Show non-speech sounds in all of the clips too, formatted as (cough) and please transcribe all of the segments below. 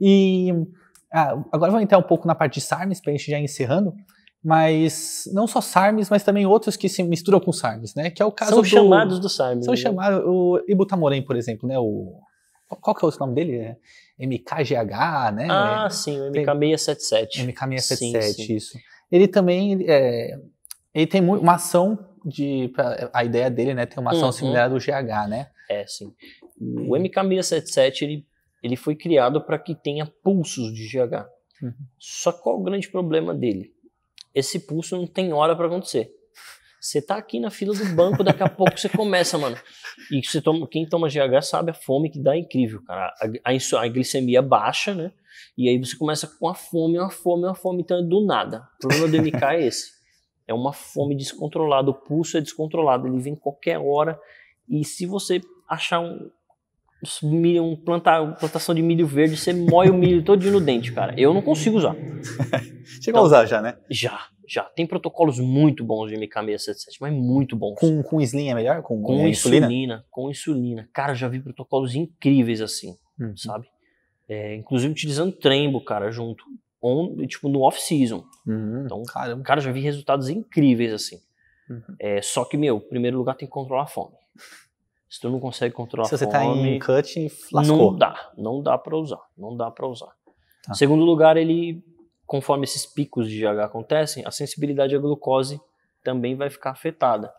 E ah, agora vou entrar um pouco na parte de SARMs, para a gente já encerrando. Mas não só SARMs, mas também outros que se misturam com SARMs, né? Que é o caso São do, chamados do sarm. São né? chamados. O Ibutamoren, por exemplo, né? O, qual que é o nome dele? É MKGH, né? Ah, sim, o MK677. MK677, sim, isso. Ele também é, ele tem uma ação de. A ideia dele, né? Tem uma ação uhum. similar do GH, né? Assim. O MK677 uhum. ele, ele foi criado para que tenha pulsos de GH. Uhum. Só qual o grande problema dele? Esse pulso não tem hora para acontecer. Você tá aqui na fila do banco, daqui a pouco você começa, mano. E você toma, quem toma GH sabe a fome que dá é incrível, cara. A, a, a, glicemia baixa, né? E aí você começa com a fome, uma fome, uma fome, então é do nada. O problema do MK é esse. É uma fome descontrolada, o pulso é descontrolado, ele vem qualquer hora e se você achar um, milho, um plantação de milho verde, você moe o milho todo no dente, cara. Eu não consigo usar. (laughs) Chegou então, a usar já, né? Já, já. Tem protocolos muito bons de MK677, mas muito bons. Com, com slim é melhor? Com, com é, insulina? insulina? Com insulina. Cara, já vi protocolos incríveis assim, uhum. sabe? É, inclusive utilizando trembo, cara, junto. On, tipo, no off-season. Uhum. Então, Caramba. cara, já vi resultados incríveis assim. Uhum. É, só que, meu, primeiro lugar tem que controlar a fome. Se tu não consegue controlar Se a fome... Se você tá em cutting, lascou. Não dá, não dá para usar, não dá para usar. Tá. Segundo lugar, ele, conforme esses picos de GH acontecem, a sensibilidade à glucose também vai ficar afetada.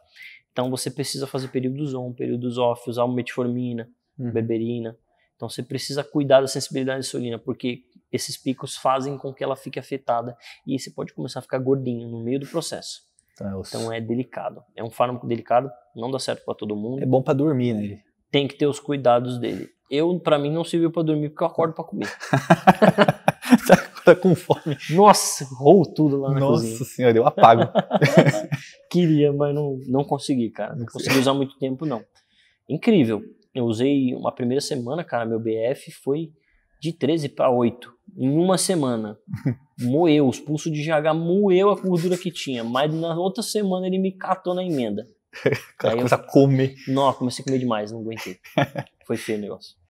Então você precisa fazer períodos on, períodos off, usar metformina, uhum. berberina. Então você precisa cuidar da sensibilidade à insulina, porque esses picos fazem com que ela fique afetada e você pode começar a ficar gordinho no meio do processo. Ah, então é delicado. É um fármaco delicado, não dá certo para todo mundo. É bom para dormir, né? Tem que ter os cuidados dele. Eu, para mim, não serviu para dormir porque eu acordo para comer. tá (laughs) com fome. Nossa, rou tudo lá na Nossa cozinha. Nossa senhora, eu apago. (laughs) Queria, mas não, não consegui, cara. Não consegui usar muito tempo, não. Incrível. Eu usei uma primeira semana, cara, meu BF foi de 13 para 8 em uma semana. (laughs) Moeu, os pulsos de GH moeu a gordura que tinha, mas na outra semana ele me catou na emenda. Cara, (laughs) Aí começa eu... a comer. Não, comecei a comer demais, não aguentei. (laughs) Foi feio o negócio.